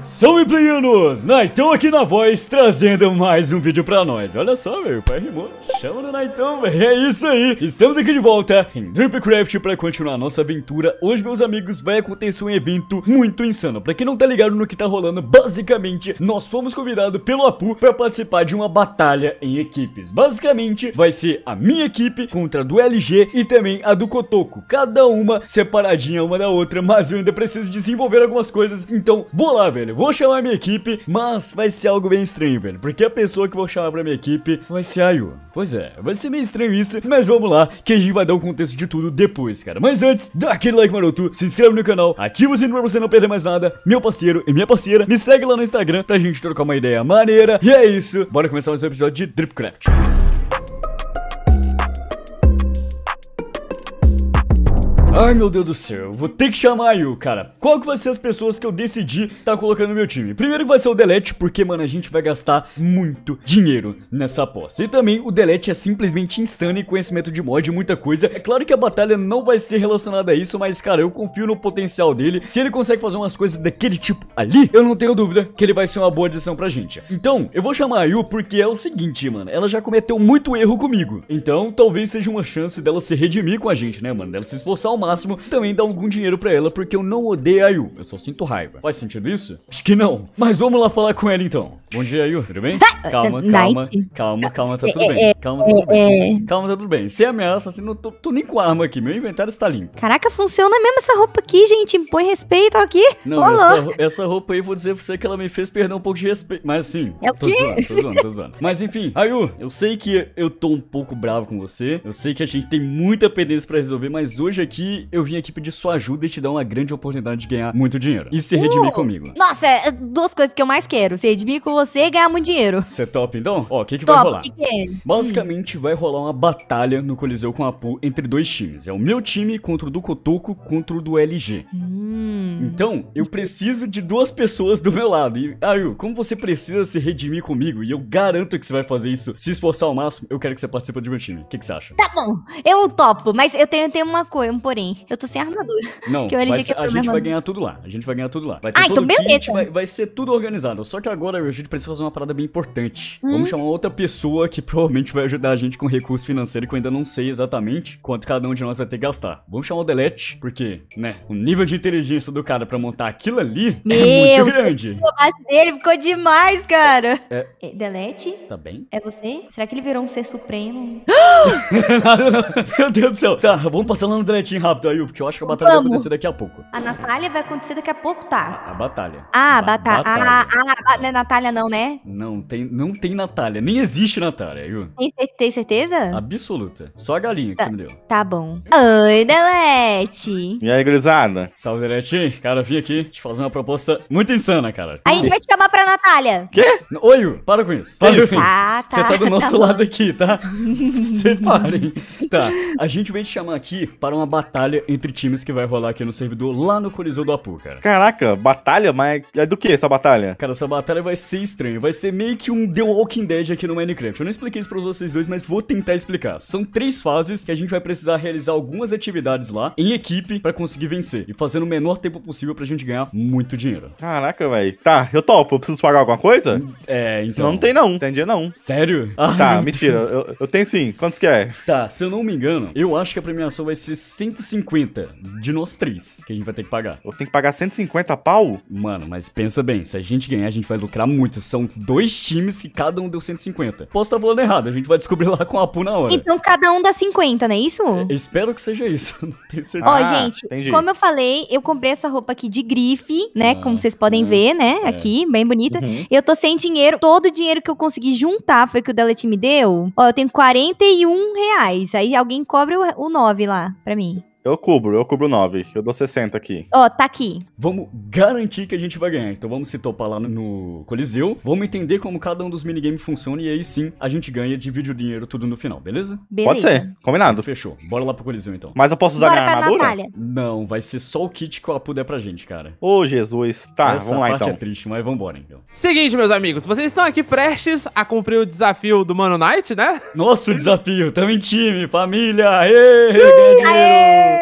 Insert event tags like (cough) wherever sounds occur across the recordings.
Salve pleianos! Naitão aqui na voz, trazendo mais um vídeo pra nós. Olha só, velho, o pai rimou. Chama do Naitão, velho. É isso aí. Estamos aqui de volta em Dripcraft pra continuar nossa aventura. Hoje, meus amigos, vai acontecer um evento muito insano. Pra quem não tá ligado no que tá rolando, basicamente, nós fomos convidados pelo Apu pra participar de uma batalha em equipes. Basicamente, vai ser a minha equipe contra a do LG e também a do Kotoko. Cada uma separadinha uma da outra, mas eu ainda preciso desenvolver algumas coisas. Então, vou lá, velho velho. Vou chamar minha equipe, mas vai ser algo bem estranho, velho. Porque a pessoa que vou chamar pra minha equipe vai ser a Yu. Pois é, vai ser meio estranho isso, mas vamos lá, que a gente vai dar um contexto de tudo depois, cara. Mas antes, dá aquele like maroto, se inscreve no canal, ativa o sininho pra você não perder mais nada. Meu parceiro e minha parceira, me segue lá no Instagram pra gente trocar uma ideia maneira. E é isso, bora começar mais um episódio de Dripcraft. Música Ai meu Deus do céu, vou ter que chamar a Yu, cara. Qual que vai ser as pessoas que eu decidi tá colocando no meu time? Primeiro vai ser o Delete, porque, mano, a gente vai gastar muito dinheiro nessa aposta. E também o Delete é simplesmente insano em conhecimento de mod e muita coisa. É claro que a batalha não vai ser relacionada a isso, mas, cara, eu confio no potencial dele. Se ele consegue fazer umas coisas daquele tipo ali, eu não tenho dúvida que ele vai ser uma boa adição pra gente. Então, eu vou chamar a Yu porque é o seguinte, mano, ela já cometeu muito erro comigo. Então, talvez seja uma chance dela se redimir com a gente, né, mano? Dela se esforçar o máximo máximo também dá algum dinheiro pra ela, porque eu não odeio a Yu. Eu só sinto raiva. Faz sentido isso? Acho que não. Mas vamos lá falar com ela então. Bom dia, Yu. Tudo bem? Ah, calma, calma. Calma, ah, tá é, é, é, calma, tá tudo bem. Calma, tá tudo bem. Calma, tá tudo bem. Sem ameaça, assim, não tô, tô nem com arma aqui. Meu inventário está limpo. Caraca, funciona mesmo essa roupa aqui, gente. Põe respeito aqui. Não, essa, essa, roupa aí, vou dizer pra você que ela me fez perder um pouco de respeito. Mas sim. É o tô zoando, tô zoando, tô zoando. Mas enfim, Ayu, eu sei que eu tô um pouco bravo com você. Eu sei que a gente tem muita pendência pra resolver, mas hoje aqui eu vim aqui pedir sua ajuda e te dar uma grande oportunidade de ganhar muito dinheiro. E se uh! redimir uh! comigo. Nossa, é, é duas coisas que eu mais quero. Se redimir com você e ganhar muito dinheiro. Você é top, então? Ó, o que que top, vai rolar? Que que é? Hum. Basicamente, vai rolar uma batalha no Coliseu com a Poo entre dois times. É o meu time contra o do Cotoco contra o do LG. Hum. Então, eu preciso de duas pessoas do meu lado. E, Ayu, como você precisa se redimir comigo, e eu garanto que você vai fazer isso, se esforçar ao máximo, eu quero que você participe do meu time. O que, que você acha? Tá bom, eu topo, mas eu tenho, tenho uma coisa, um porém. Eu tô sem armadura. Não, (laughs) que eu que a gente armadura. vai ganhar tudo lá. A gente vai ganhar tudo lá. Vai ter ah, então todo então beleza. Kit, vai, vai, ser tudo organizado. Só que agora a gente precisa fazer uma parada bem importante. Hum. Vamos chamar outra pessoa que provavelmente vai ajudar a gente com recurso financeiro que eu ainda não sei exatamente quanto cada um de nós vai ter que gastar. Vamos chamar o Delete, porque, né, o nível de inteligência do cara pra montar aquilo ali é Meu, é muito grande. O base dele ficou demais, cara. É. é. Delete? Tá bem? É você? Será que ele virou um ser supremo? (gasps) (laughs) não. Meu Deus do céu. Tá, vamos passar lá no Deletinho rápido, Ayub, que eu acho que a então batalha Vamos. vai acontecer daqui a pouco. A Natália vai acontecer daqui a pouco, tá? A, a batalha. Ah, ba ah, batalha. Ah, ah, não é Natália não, né? Não, tem, não tem Natália. Nem existe Natália, Ayub. Tem, tem, certeza? Absoluta. Só a galinha que tá, você me deu. Tá bom. Oi, Delete. E aí, gurizada? Salve, Delete. Cara, vim aqui te fazer uma proposta muito insana, cara. A gente vai te chamar pra Natália. Quê? Oi, para com isso. Para com isso. (laughs) Ah, tá, você tá do nosso tá (laughs) lado aqui, tá? (laughs) Separem. tá, a gente vai te chamar aqui para uma batalha batalha entre times que vai rolar aqui no servidor, lá no Coliseu do Apu, cara. Caraca, batalha? Mas é do que essa batalha? Cara, essa batalha vai ser estranha. Vai ser meio que um The Walking Dead aqui no Minecraft. Eu não expliquei isso pra vocês dois, mas vou tentar explicar. São três fases que a gente vai precisar realizar algumas atividades lá, em equipe, pra conseguir vencer. E fazendo o menor tempo possível pra gente ganhar muito dinheiro. Caraca, velho. Tá, eu topo. Eu preciso pagar alguma coisa? Hum, é, então... Senão não tem não. Tem não. Sério? Tá, ah, tá, mentira. Eu, eu tenho sim. Quantos que é? Tá, se eu não me engano, eu acho que a premiação vai ser 150 150 de nós três que a gente vai ter que pagar. Eu tenho que pagar 150 pau? Mano, mas pensa bem, se a gente ganhar, a gente vai lucrar muito. São dois times que cada um deu 150. Posso estar tá falando errado, a gente vai descobrir lá com a Apu na hora. Então cada um dá 50, não é isso? É, espero que seja isso, (laughs) não tenho certeza. Ó, ah, gente, entendi. como eu falei, eu comprei essa roupa aqui de grife, né? Ah, como vocês podem é. ver, né? É. Aqui, bem bonita. Uhum. Eu tô sem dinheiro. Todo o dinheiro que eu consegui juntar foi que o Delete me deu. Ó, eu tenho 41 reais. Aí alguém cobra o, o 9 lá pra mim. Eu cubro, eu cubro 9. Eu dou 60 aqui. Ó, oh, tá aqui. Vamos garantir que a gente vai ganhar. Então vamos se topar lá no, Coliseu. Vamos entender como cada um dos minigames funciona. E aí sim a gente ganha, divide o dinheiro tudo no final, beleza? beleza. Pode ser, combinado. Fechou. Bora lá pro Coliseu então. Mas eu posso usar Bora minha armadura? Natália. Não, vai ser só o kit que o Apu der pra gente, cara. Ô, oh, Jesus. Tá, Essa vamos lá então. parte é triste, mas vambora então. Seguinte, meus amigos. Vocês estão aqui prestes a cumprir o desafio do Mano Knight, né? Nosso desafio. Tamo em time, família. Ei, ganha dinheiro. Aê!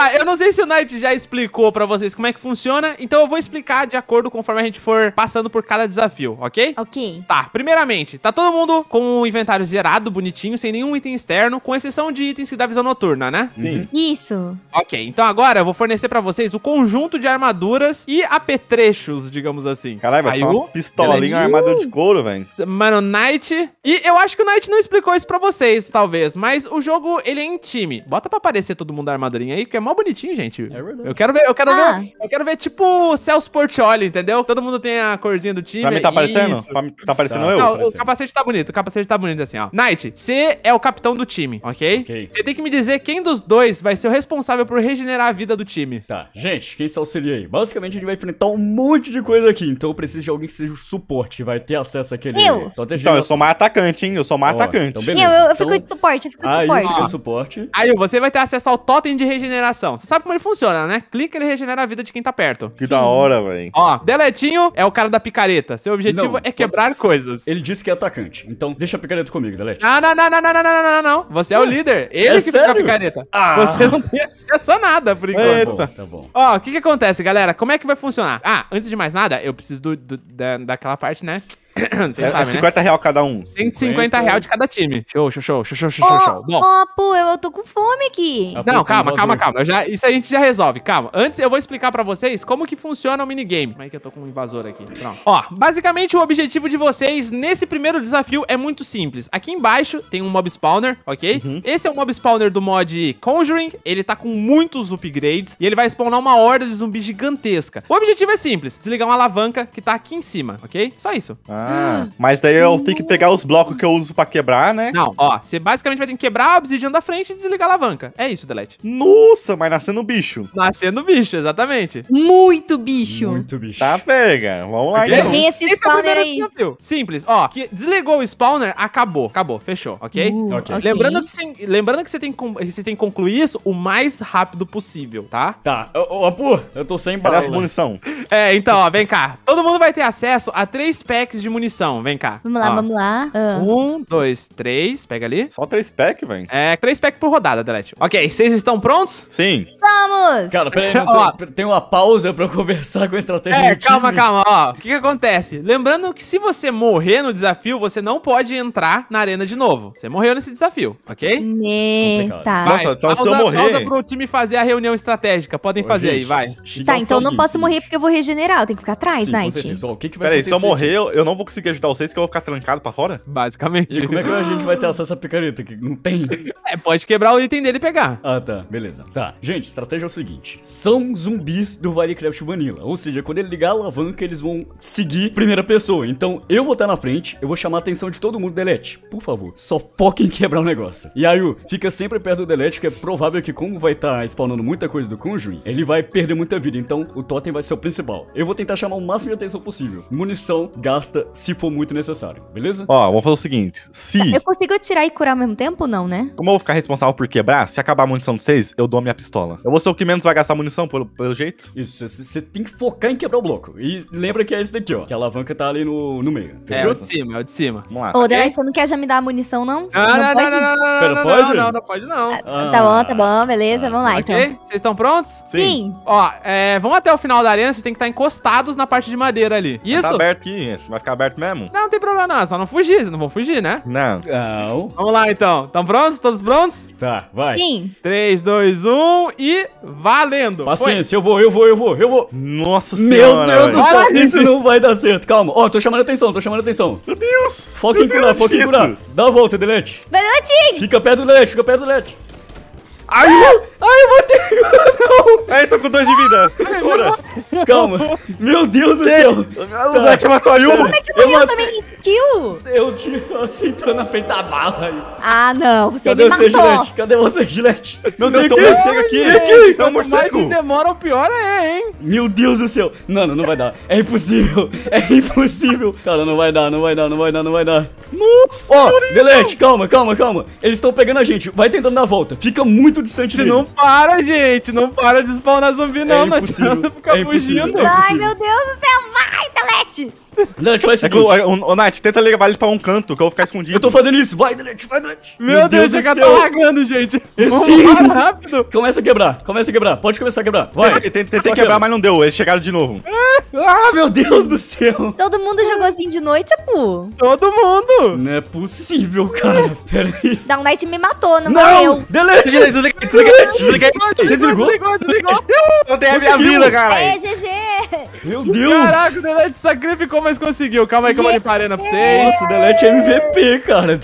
Ah, eu não sei se o Knight já explicou pra vocês como é que funciona, então eu vou explicar de acordo conforme a gente for passando por cada desafio, ok? Ok. Tá, primeiramente, tá todo mundo com o inventário zerado, bonitinho, sem nenhum item externo, com exceção de itens que dá visão noturna, né? Sim. Uhum. Isso. Ok, então agora eu vou fornecer pra vocês o conjunto de armaduras e apetrechos, digamos assim. Caralho, vai ser uma pistolinha, uma armadura de couro, velho. Mano, Knight... E eu acho que o Knight não explicou isso pra vocês, talvez, mas o jogo, ele é em time. Bota pra aparecer todo mundo a armadurinha aí, porque é mó bonitinho, gente. É verdade. Eu quero ver, eu quero ah. ver, eu quero ver tipo Celso Portioli, entendeu? Todo mundo tem a corzinha do time. Pra mim tá aparecendo? Mim tá aparecendo tá. eu? Não, aparecendo. o capacete tá bonito, o capacete tá bonito assim, ó. Knight, você é o capitão do time, ok? Ok. Você tem que me dizer quem dos dois vai ser o responsável por regenerar a vida do time. Tá, gente, quem se auxilia aí? Basicamente a gente vai enfrentar um monte de coisa aqui, então eu preciso de alguém que seja o suporte, vai ter acesso àquele... Eu! Então, eu sou mais atacante, hein? Eu sou mais oh, atacante. Então, beleza. Eu, eu, eu fico então... de suporte, eu fico de Aí, eu fico de suporte. Aí, você vai ter acesso ao totem de regeneração regeneração. Você sabe como ele funciona, né? Clica, ele regenera a vida de quem tá perto. Que Sim. da hora, velho. Ó, Deletinho é o cara da picareta. Seu objetivo não, é quebrar coisas. Ele disse que é atacante. Então deixa a picareta comigo, Delete. Não, não, não, não, não, não, não, não, não, Você é o líder. Ele é que sério? fica a picareta. Ah. Você não tem acesso a nada, por é, enquanto. Eita. Tá, tá bom, tá bom. Ó, o que que acontece, galera? Como é que vai funcionar? Ah, antes de mais nada, eu preciso do, do, da, daquela parte, né? Vocês é, é sabem, 50 né? real cada um. 150 50... real de cada time. Show, show, show, show, show, oh, show, Bom. Oh, pô, eu tô com fome aqui. não, calma, calma, calma. Já, isso a gente já resolve. Calma. Antes eu vou explicar pra vocês como que funciona o minigame. Como é que eu tô com um invasor aqui? Pronto. Ó, basicamente o objetivo de vocês nesse primeiro desafio é muito simples. Aqui embaixo tem um mob spawner, ok? Uhum. Esse é o mob spawner do mod Conjuring. Ele tá com muitos upgrades e ele vai spawnar uma horda de zumbi gigantesca. O objetivo é simples. Desligar uma alavanca que tá aqui em cima, ok? Só isso. Ah. Ah. Mas daí eu tenho que hum. pegar os blocos que eu uso pra quebrar, né? Não, ó, você basicamente vai ter que quebrar a obsidiana da frente e desligar a alavanca. É isso, Delete. Nossa, mas nascendo bicho. Nascendo bicho, exatamente. Muito bicho. Muito bicho. Tá, pega. Vamos lá, então. Vem esse, esse é spawner é aí. Desafio. Simples, ó. Que desligou o spawner, acabou. Acabou, fechou, ok? Uh, Lembrando, que você, lembrando que você tem, que você tem que concluir isso o mais rápido possível, tá? Tá. Ô, Apu, eu tô sem bala. Cadê munição? É, então, ó, vem cá. Todo mundo vai ter acesso a três packs de munição munição. Vem cá. Vamos lá, Ó. vamos lá. Ah. Um, dois, três. Pega ali. Só três pack, velho. É, três pack por rodada, Delete. Ok, vocês estão prontos? Sim. Vamos! Cara, peraí, (laughs) tem, tem uma pausa pra eu conversar com a estratégia. É, calma, calma. Ó, o que, que acontece? Lembrando que se você morrer no desafio, você não pode entrar na arena de novo. Você morreu nesse desafio, ok? Eita. Vai, Nossa, então pausa, se eu morrer... Pausa pro time fazer a reunião estratégica. Podem fazer gente, aí, vai. Tá, então eu não posso morrer porque eu vou regenerar. Eu tenho que ficar atrás, Sim, Night. o que que vai Peraí, se eu morrer, eu não vou conseguir ajudar vocês que eu vou ficar trancado pra fora? Basicamente. E como é que a gente vai ter (laughs) acesso à picareta? Que não tem. É, pode quebrar o item dele e pegar. Ah, tá. Beleza. Tá. Gente, estratégia é o seguinte: são zumbis do Minecraft Vanilla. Ou seja, quando ele ligar a alavanca, eles vão seguir primeira pessoa. Então eu vou estar na frente, eu vou chamar a atenção de todo mundo, Delete. Por favor, só foca em quebrar o negócio. E aí, fica sempre perto do Delete, que é provável que, como vai estar spawnando muita coisa do Conjuring, ele vai perder muita vida. Então o totem vai ser o principal. Eu vou tentar chamar o máximo de atenção possível. Munição gasta se for muito necessário, beleza? Ó, vou fazer o seguinte: se. É, eu consigo tirar e curar ao mesmo tempo ou não, né? Como eu vou ficar responsável por quebrar, se acabar a munição de vocês, eu dou a minha pistola. Eu vou ser o que menos vai gastar munição, pelo, pelo jeito. Isso, você tem que focar em quebrar o bloco. E lembra que é esse daqui, ó. Que a alavanca tá ali no, no meio. É, é o de cima, é o de cima. Vamos lá. Ô, okay? Delight, você não quer já me dar a munição, não? Ah, não, não, pode? não, não, não, Pera, não, pode? não, não, pode não. Ah, tá bom, tá bom, beleza, ah, vamos lá, okay. então. Vocês estão prontos? Sim. Sim. Ó, é, até o final da arena, vocês têm que estar encostados na parte de madeira ali. Tá Isso? Tá aberto aqui, vai ficar aberto mesmo? Não, não tem problema não, é só não fugir, não vou fugir, né? Não. Não. Vamos lá então. Estão prontos? Todos prontos? Tá, vai. Sim. 3, 2, 1 e valendo. Paciência, Foi. eu vou, eu vou, eu vou, eu vou. Nossa Meu senhora. Meu Deus do céu, isso não vai dar certo. Calma. Ó, oh, tô chamando atenção, tô chamando atenção. Meu Deus. Foca em curar, foca em curar. Dá a volta, Delete. Deletinho. Fica perto do Delete, fica perto do Delete. Ai, eu... Ai, eu matei! Não! Ai, tô com dois de vida! Fura! Calma! Meu Deus do céu! O tá. Zete matou é que Eu matei também, kill! Eu te... Você na frente da bala, aí. Ah, não! Você Cadê me você, matou! Gilete? Cadê você, Gilete? Meu Deus, tem um morcego aqui! aqui. É um morcego! Mais demora, o pior é, hein? Meu Deus do céu! Não, não, não vai dar! É impossível! É impossível! Cara, não vai dar, não vai dar, não vai dar, não vai dar! Nossa! Ó, oh, Delete, calma, calma, calma. Eles estão pegando a gente. Vai tentando dar a volta. Fica muito distante deles. Não para, gente. Não para de spawnar zumbi, não. É não adianta ficar é fugindo. Ai, meu Deus do céu. Vai, Delete! Delete, é que, o, o, o Nath, tenta levar ele pra um canto, que eu vou ficar escondido. Eu tô fazendo isso. Vai, Delete, vai, Delete. Meu, Meu Deus, Deus o tá lagando, gente. Sim. (laughs) rápido. Começa a quebrar, começa a quebrar. Pode começar a quebrar. Vai. Tentei, tentei quebrar, quebra. mas não deu. Eles chegaram de novo. Ah, meu Deus do céu. Todo mundo jogou assim de noite, pô. Todo mundo. Não é possível, cara. Pera aí. Downlight me matou, não, não. Delete, Desliguei, desliguei, desliguei. desliguei. Você desligou? Desligou, desligou. Eu tenho a minha vida, cara. É, GG. Meu Deus. Caraca, o Delete sacrificou mas conseguiu. Calma aí que eu vou de a pra vocês. Nossa, o Delete é MVP, cara.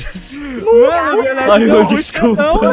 Mano, Ai, não, desculpa. Não,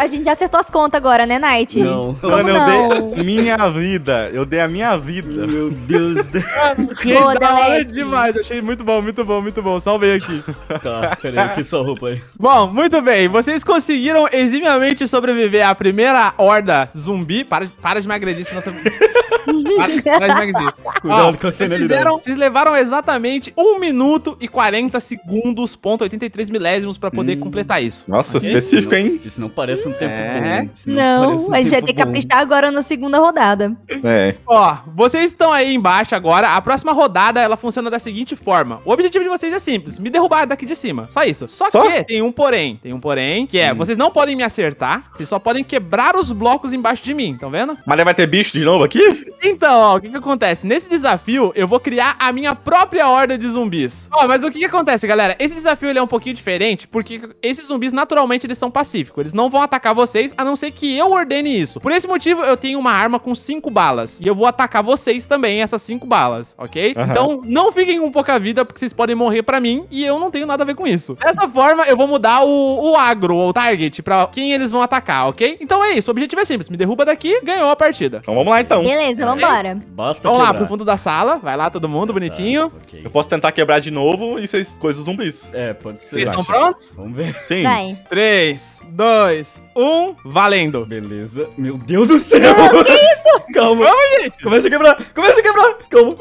a, gente já acertou as contas agora, né, Night? Não. Como Mano, não? eu dei minha vida. Eu dei a minha vida. Meu Deus. Ah, achei Boa, da demais. Achei muito bom, muito bom, muito bom. Salvei aqui. Tá, peraí, que sua roupa aí. Bom, muito bem. Vocês conseguiram eximiamente sobreviver à primeira horda zumbi. Para, para de me agredir, senão você... para, para de me agredir. Cuidado oh, com as vocês fizeram, vocês levaram exatamente 1 minuto e 40 segundos, ponto 83 milésimos para poder hum. completar isso. Nossa, okay. específico, hein? Isso não parece um tempo é. bom. Não, não um a gente vai ter que aprestar agora na segunda rodada. É. Ó, vocês estão aí embaixo agora. A próxima rodada, ela funciona da seguinte forma. O objetivo de vocês é simples, me derrubar daqui de cima. Só isso. Só, Só? que tem um porém. Tem um porém, que é, hum. vocês não podem me acertar, vocês só podem quebrar os blocos embaixo de mim, estão vendo? Mas vai ter bicho de novo aqui? Então, ó, o que que acontece? Nesse desafio, eu vou criar a minha própria horda de zumbis. Ó, oh, mas o que, que acontece, galera? Esse desafio ele é um pouquinho diferente, porque esses zumbis naturalmente eles são pacíficos. Eles não vão atacar vocês, a não ser que eu ordene isso. Por esse motivo, eu tenho uma arma com cinco balas. E eu vou atacar vocês também, essas cinco balas, ok? Uhum. Então, não fiquem com pouca vida, porque vocês podem morrer pra mim e eu não tenho nada a ver com isso. Dessa forma, eu vou mudar o, o agro, o target, pra quem eles vão atacar, ok? Então é isso, o objetivo é simples. Me derruba daqui, ganhou a partida. Então vamos lá, então. Beleza, vambora. Basta Vamos quebrar. lá pro fundo da sala, vai lá todo mundo tudo tá, bonitinho. Tá, okay. Eu posso tentar quebrar de novo e vocês coisas zumbis. É, pode ser. Vocês estão prontos? Vamos ver. Sim. Vai. 3, 2, 1, valendo. Beleza. Meu Deus do céu. Não, que isso? (laughs) Calma. Calma, gente. Começa a quebrar. Começa a quebrar. Calma.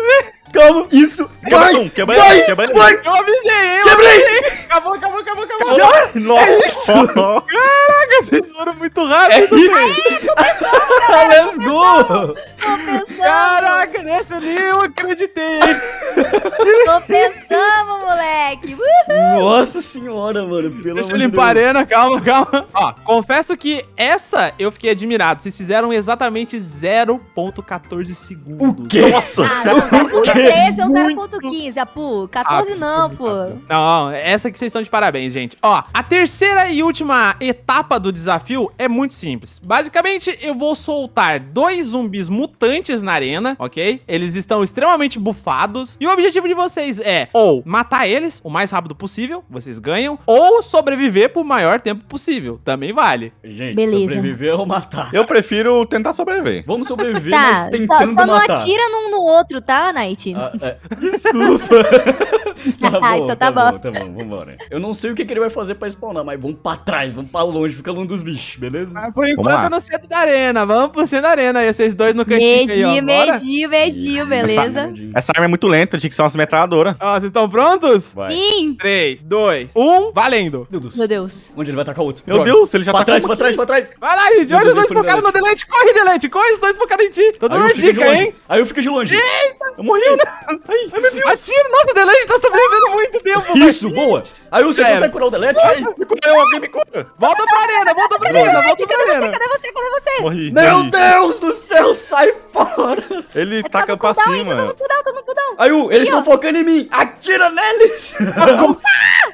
Calma. Isso. Quebra um. Quebra vai, Quebra vai. Eu avisei. Eu Quebrei. Avisei. Acabou, acabou, acabou, acabou. Já? Nossa. É isso. Caraca, vocês foram muito rápido. É isso. (laughs) Let's go. Caraca, nessa nem eu acreditei, Deixa limpar a arena, calma, calma. (laughs) Ó, confesso que essa eu fiquei admirado. Vocês fizeram exatamente 0.14 segundos. O quê? Nossa! Ah, 0.13 ou 0.15, Apu? 14 ah, não, pô. Não, essa que vocês estão de parabéns, gente. Ó, a terceira e última etapa do desafio é muito simples. Basicamente, eu vou soltar dois zumbis mutantes na arena, ok? Eles estão extremamente bufados. E o objetivo de vocês é ou matar eles o mais rápido possível, vocês ganham, ou sobreviver sobreviver por maior tempo possível. Também vale. Gente, Beleza. sobreviver ou matar? Eu prefiro tentar sobreviver. Vamos sobreviver, (laughs) tá, mas tentando só, só matar. Só não atira num no outro, tá, Night? Ah, é. (laughs) Desculpa. (laughs) Ah, tá bom, ah, então tá, tá bom. bom. Tá bom, Eu não sei o que, que ele vai fazer pra spawnar, mas vamos pra trás, vamos pra longe, fica longe dos bichos, beleza? Ah, por enquanto no centro da arena, vamos pro centro da arena aí, vocês dois no cantinho medinho, aí, ó. Medinho, medinho, beleza? Essa, é essa, arma é muito lenta, tinha que ser uma metralhadora. Ó, vocês estão prontos? Vai. Sim! 3, 2, 1, valendo! Meu Deus do Deus. Meu Deus. Onde ele vai atacar o outro? Meu Droga. Deus, ele já pra tá trás, pra trás, pra trás. Vai lá, gente. Olha os dois focados no Delete. Corre, Delete. Corre os dois focados em ti. Tô dando uma dica, hein? Aí eu fico de longe. Eita. Eu morri, né? (laughs) Ai, Ai, meu Deus. Assim, nossa, o Delete tá sobrevivendo muito tempo. Isso, boa. Aí você é. consegue curar o Delete. Nossa, me cura, alguém me cura. Volta pra arena, volta pra arena, volta pra arena. Cadê você, cadê você? Morri. Meu Deus do céu, sai fora. Ele taca pra cima. Aí eles estão focando em mim. Aqui. Atira neles! (laughs)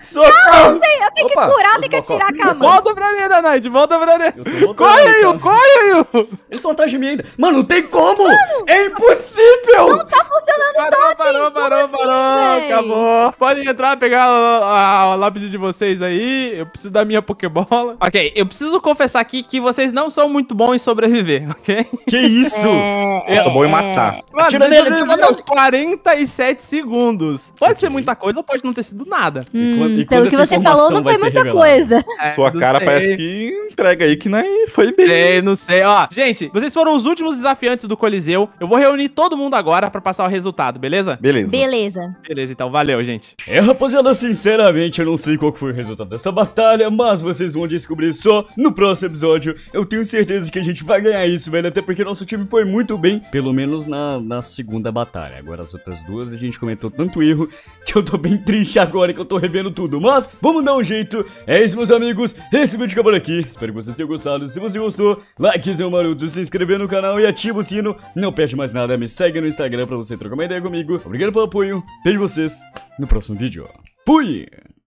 Socorro! Não, ah, sei, eu tenho Opa, que curar, tenho que atirar com a mão. Volta pra mim, Danite, volta pra mim. Corre, Will, corre, Will! Eles estão atrás de mim ainda. Mano, não tem como! Mano, é impossível! Não tá funcionando parou, totem! Parou, parou, assim, parou, acabou. Podem entrar, pegar a, a, lápide de vocês aí. Eu preciso da minha Pokébola. Ok, eu preciso confessar aqui que vocês não são muito bons em sobreviver, (laughs) ok? Que isso? É, eu sou bom em é, matar. É... Mano, Atira nele, atira nele. 47 segundos. Pode pode ser muita coisa ou pode não ter sido nada. Hum, quando, pelo que você falou, não foi muita revelada. coisa. É, Sua cara sei. parece que entrega aí que não é- foi bem. Sei, não sei. Ó, gente, vocês foram os últimos desafiantes do Coliseu. Eu vou reunir todo mundo agora para passar o resultado, beleza? Beleza. Beleza. Beleza, então valeu, gente. É, rapaziada, sinceramente, eu não sei qual foi o resultado dessa batalha, mas vocês vão descobrir só no próximo episódio. Eu tenho certeza que a gente vai ganhar isso, velho, até porque nosso time foi muito bem, pelo menos na, na segunda batalha. Agora as outras duas a gente comentou tanto erro que eu tô bem triste agora que eu tô revendo tudo, mas vamos dar um jeito. É isso, meus amigos, esse vídeo acabou aqui, espero que vocês tenham gostado. Se você gostou, likezinho maroto, se inscrever no canal e ativa o sino. Não perde mais nada, me segue no Instagram pra você trocar uma ideia comigo. Obrigado pelo apoio, vejo vocês no próximo vídeo. Fui!